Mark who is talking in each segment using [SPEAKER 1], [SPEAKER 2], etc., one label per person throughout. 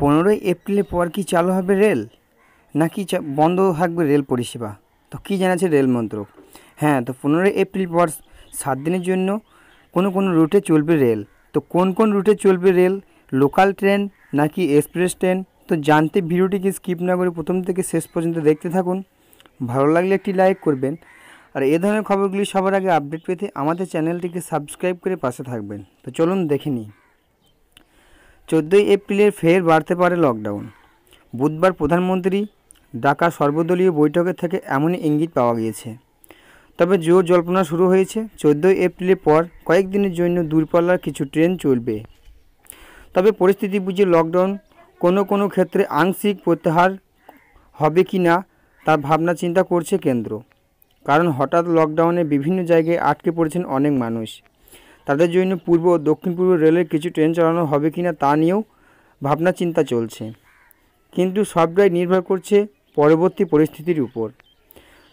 [SPEAKER 1] পনেরোই এপ্রিলের পর কি চালু হবে রেল নাকি বন্ধ থাকবে রেল পরিষেবা তো কী জানাচ্ছে রেল মন্ত্রক হ্যাঁ তো পনেরোই এপ্রিল পর সাত দিনের জন্য কোনো কোনো রুটে চলবে রেল তো কোন কোন রুটে চলবে রেল লোকাল ট্রেন নাকি এক্সপ্রেস ট্রেন তো জানতে ভিডিওটিকে স্কিপ না করে প্রথম থেকে শেষ পর্যন্ত দেখতে থাকুন ভালো লাগলে একটি লাইক করবেন আর এ ধরনের খবরগুলি সবার আগে আপডেট পেতে আমাদের চ্যানেলটিকে সাবস্ক্রাইব করে পাশে থাকবেন তো চলুন দেখে নিই চোদ্দোই এপ্রিলের ফের বাড়তে পারে লকডাউন বুধবার প্রধানমন্ত্রী ডাকা সর্বদলীয় বৈঠকে থেকে এমনই ইঙ্গিত পাওয়া গিয়েছে তবে জোর জল্পনা শুরু হয়েছে চোদ্দোই এপ্রিলের পর কয়েকদিনের জন্য দূরপাল্লার কিছু ট্রেন চলবে তবে পরিস্থিতি বুঝে লকডাউন কোনো কোনো ক্ষেত্রে আংশিক প্রত্যাহার হবে কি না তার ভাবনা চিন্তা করছে কেন্দ্র কারণ হঠাৎ লকডাউনে বিভিন্ন জায়গায় আটকে পড়েছেন অনেক মানুষ তাদের জন্য পূর্ব ও দক্ষিণ পূর্ব রেলের কিছু ট্রেন চালানো হবে কিনা তা নিয়েও ভাবনা চিন্তা চলছে কিন্তু সবটাই নির্ভর করছে পরবর্তী পরিস্থিতির উপর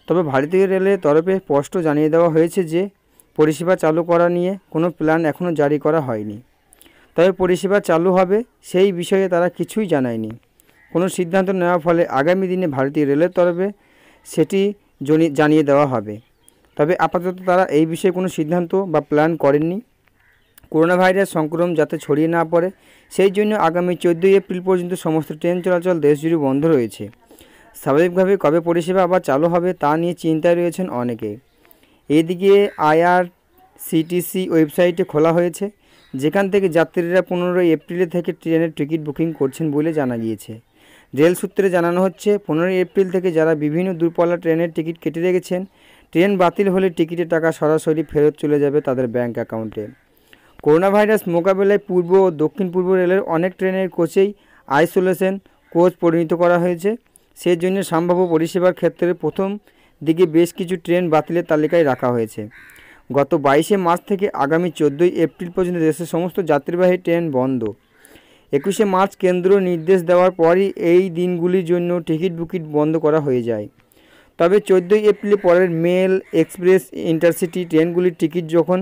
[SPEAKER 1] তবে ভারতীয় রেলের তরফে স্পষ্ট জানিয়ে দেওয়া হয়েছে যে পরিষেবা চালু করা নিয়ে কোনো প্ল্যান এখনও জারি করা হয়নি তবে পরিষেবা চালু হবে সেই বিষয়ে তারা কিছুই জানায়নি কোনো সিদ্ধান্ত নেওয়ার ফলে আগামী দিনে ভারতীয় রেলের তরফে সেটি জানিয়ে দেওয়া হবে তবে আপাতত তারা এই বিষয়ে কোনো সিদ্ধান্ত বা প্ল্যান করেননি করোনা ভাইরাস সংক্রমণ যাতে ছড়িয়ে না পড়ে সেই জন্য আগামী চোদ্দোই এপ্রিল পর্যন্ত সমস্ত ট্রেন চলাচল দেশজুড়ে বন্ধ রয়েছে স্বাভাবিকভাবে কবে পরিষেবা আবার চালু হবে তা নিয়ে চিন্তায় রয়েছেন অনেকে এদিকে আইআরসিটিসি সিটিসি ওয়েবসাইটে খোলা হয়েছে যেখান থেকে যাত্রীরা পনেরোই এপ্রিলে থেকে ট্রেনের টিকিট বুকিং করছেন বলে জানা গিয়েছে রেল সূত্রে জানানো হচ্ছে পনেরোই এপ্রিল থেকে যারা বিভিন্ন দূরপাল্লা ট্রেনের টিকিট কেটে রেখেছেন ট্রেন বাতিল হলে টিকিটের টাকা সরাসরি ফেরত চলে যাবে তাদের ব্যাংক অ্যাকাউন্টে করোনা ভাইরাস মোকাবেলায় পূর্ব ও দক্ষিণ পূর্ব রেলের অনেক ট্রেনের কোচেই আইসোলেশন কোচ পরিণত করা হয়েছে সেই জন্য সম্ভাব্য পরিষেবার ক্ষেত্রে প্রথম দিকে বেশ কিছু ট্রেন বাতিলের তালিকায় রাখা হয়েছে গত বাইশে মার্চ থেকে আগামী চোদ্দোই এপ্রিল পর্যন্ত দেশের সমস্ত যাত্রীবাহী ট্রেন বন্ধ একুশে মার্চ কেন্দ্র নির্দেশ দেওয়ার পরই এই দিনগুলির জন্য টিকিট বুকিট বন্ধ করা হয়ে যায় তবে চোদ্দোই এপ্রিল পরের মেল এক্সপ্রেস ইন্টারসিটি ট্রেনগুলির টিকিট যখন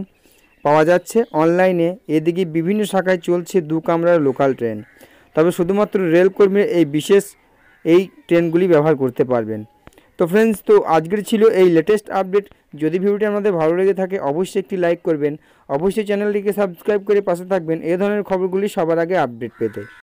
[SPEAKER 1] পাওয়া যাচ্ছে অনলাইনে এদিকে বিভিন্ন শাখায় চলছে দু কামরার লোকাল ট্রেন তবে শুধুমাত্র রেলকর্মীরা এই বিশেষ এই ট্রেনগুলি ব্যবহার করতে পারবেন তো ফ্রেন্ডস তো আজকের ছিল এই লেটেস্ট আপডেট যদি ভিডিওটি আমাদের ভালো লেগে থাকে অবশ্যই একটি লাইক করবেন অবশ্যই চ্যানেলটিকে সাবস্ক্রাইব করে পাশে থাকবেন এ ধরনের খবরগুলি সবার আগে আপডেট পেতে